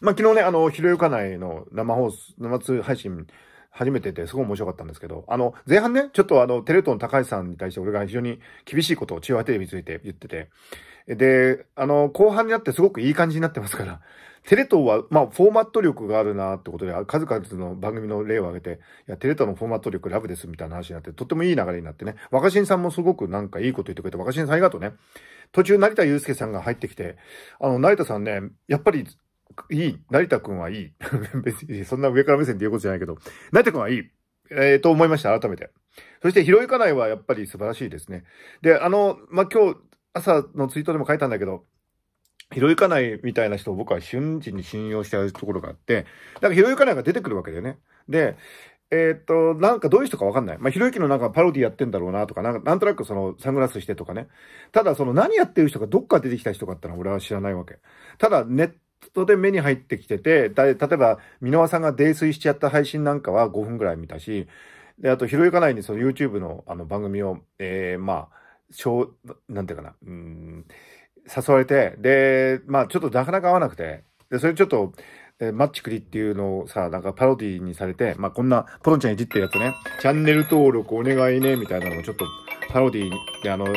まあ、昨日ね、あの、ひろゆか内の生放送、生通配信、初めてで、すごい面白かったんですけど、あの、前半ね、ちょっとあの、テレ東の高橋さんに対して俺が非常に厳しいことを中和テレビについて言ってて、で、あの、後半になってすごくいい感じになってますから、テレ東は、まあ、フォーマット力があるなってことで、数々の番組の例を挙げて、いや、テレ東のフォーマット力ラブですみたいな話になって、とってもいい流れになってね、若新さんもすごくなんかいいこと言ってくれて、若新さんありがとうね。途中、成田祐介さんが入ってきて、あの、成田さんね、やっぱりいい。成田くんはいい。別に、そんな上から目線で言うことじゃないけど、成田くんはいい。えー、と思いました、改めて。そして、広い家内はやっぱり素晴らしいですね。で、あの、まあ、今日、朝のツイートでも書いたんだけど、ひろゆかないみたいな人を僕は瞬時に信用しちゃうところがあって、なんかひろゆかないが出てくるわけだよね。で、えー、っと、なんかどういう人かわかんない。まあ、ひろゆきのなんかパロディやってんだろうなとか、なんかなんとなくそのサングラスしてとかね。ただその何やってる人がどっか出てきた人かってのは俺は知らないわけ。ただネットで目に入ってきてて、例えば、箕輪さんが泥酔しちゃった配信なんかは5分ぐらい見たし、で、あと、ひろゆか内にその YouTube のあの番組を、えー、まあ、なんていうかな、うん、誘われて、で、まあ、ちょっとなかなか合わなくて、で、それちょっと、えー、マッチクリっていうのをさ、なんかパロディにされて、まあ、こんな、ポロンちゃんいじってるやつね、チャンネル登録お願いね、みたいなのをちょっと、パロディで、あの、こ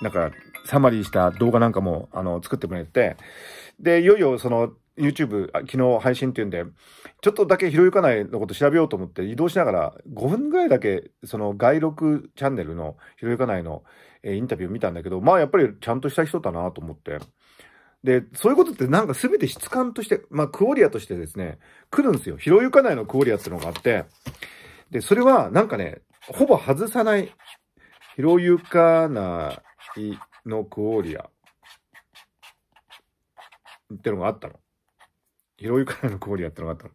なんか、サマリーした動画なんかも、あの、作ってくれて、で、いよいよその、YouTube、昨日配信っていうんで、ちょっとだけひろゆかないのこと調べようと思って移動しながら、5分ぐらいだけ、その外録チャンネルのひろゆかないの、えー、インタビュー見たんだけど、まあやっぱりちゃんとした人だなと思って。で、そういうことってなんか全て質感として、まあクオリアとしてですね、来るんですよ。ひろゆかないのクオリアっていうのがあって、で、それはなんかね、ほぼ外さない、ひろゆかないのクオリアってのがあったの。ヒロユカのクオリアってのがあったの。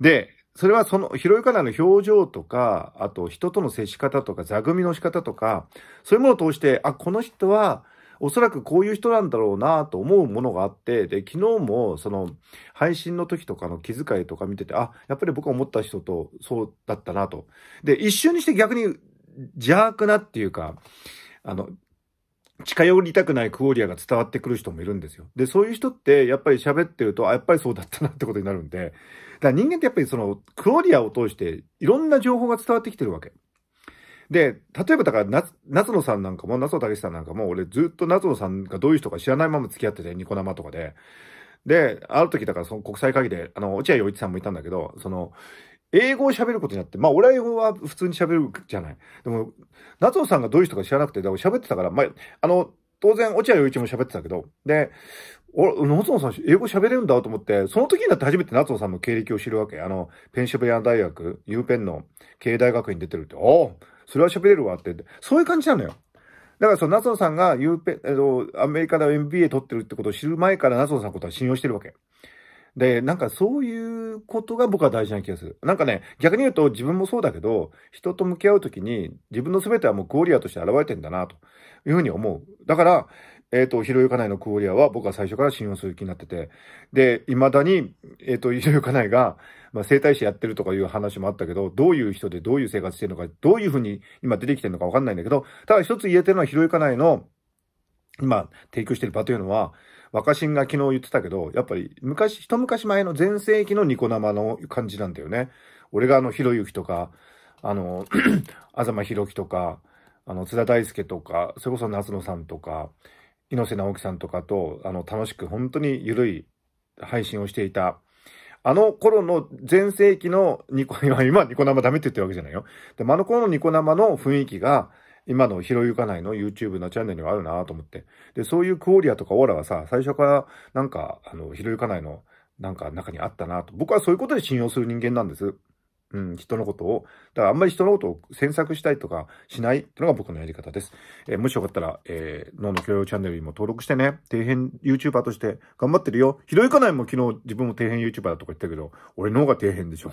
で、それはその、ヒロかカナの表情とか、あと人との接し方とか、座組の仕方とか、そういうものを通して、あ、この人は、おそらくこういう人なんだろうなと思うものがあって、で、昨日もその配信の時とかの気遣いとか見てて、あ、やっぱり僕は思った人とそうだったなと。で、一瞬にして逆に邪悪なっていうか、あの、近寄りたくないクオリアが伝わってくる人もいるんですよ。で、そういう人って、やっぱり喋ってると、あ、やっぱりそうだったなってことになるんで、だから人間ってやっぱりその、クオリアを通して、いろんな情報が伝わってきてるわけ。で、例えばだから夏、野さんなんかも、夏野武さんなんかも、俺ずっと夏野さんがどういう人か知らないまま付き合ってて、ニコ生とかで。で、ある時だからその国際会議で、あの、落合陽一さんもいたんだけど、その、英語を喋ることになって、まあ、俺は英語は普通に喋るじゃない。でも、夏野さんがどういう人か知らなくて、でも喋ってたから、まあ、あの、当然、落合陽一も喋ってたけど、で、お、夏野さん、英語喋れるんだと思って、その時になって初めて夏野さんの経歴を知るわけ。あの、ペンシルベニア大学、ユーペンの経営大学院出てるって、おそれは喋れるわって、そういう感じなのよ。だから、その夏野さんがユーペン、えっと、アメリカで MBA 取ってるってことを知る前から夏野さんのことは信用してるわけ。で、なんかそういうことが僕は大事な気がする。なんかね、逆に言うと自分もそうだけど、人と向き合うときに自分の全てはもうクオリアとして現れてんだな、というふうに思う。だから、えっ、ー、と、ひろゆかないのクオリアは僕は最初から信用する気になってて、で、未だに、えっ、ー、と、ひろゆかないが、まあ、生態師やってるとかいう話もあったけど、どういう人でどういう生活してるのか、どういうふうに今出てきてるのかわかんないんだけど、ただ一つ言えてるのはひろゆかないの今提供してる場というのは、若新が昨日言ってたけど、やっぱり昔、一昔前の前世紀のニコ生の感じなんだよね。俺があの、ひろゆきとか、あの、あざまひろきとか、あの、津田大輔とか、それこそ夏野さんとか、猪瀬直樹さんとかと、あの、楽しく本当にゆるい配信をしていた。あの頃の前世紀のニコ、今ニコ生ダメって言ってるわけじゃないよ。でもあの頃のニコ生の雰囲気が、今のひろゆか内の YouTube のチャンネルがあるなと思って。で、そういうクオリアとかオーラはさ、最初からなんか、あの、ひろゆか内のなんか中にあったなと。僕はそういうことで信用する人間なんです。うん、人のことを。だからあんまり人のことを詮索したいとかしないっていうのが僕のやり方です。えー、もしよかったら、えー、脳の教養チャンネルにも登録してね、底辺 YouTuber として頑張ってるよ。ひろゆかないも昨日自分も底辺 YouTuber だとか言ったけど、俺脳が底辺でしょ。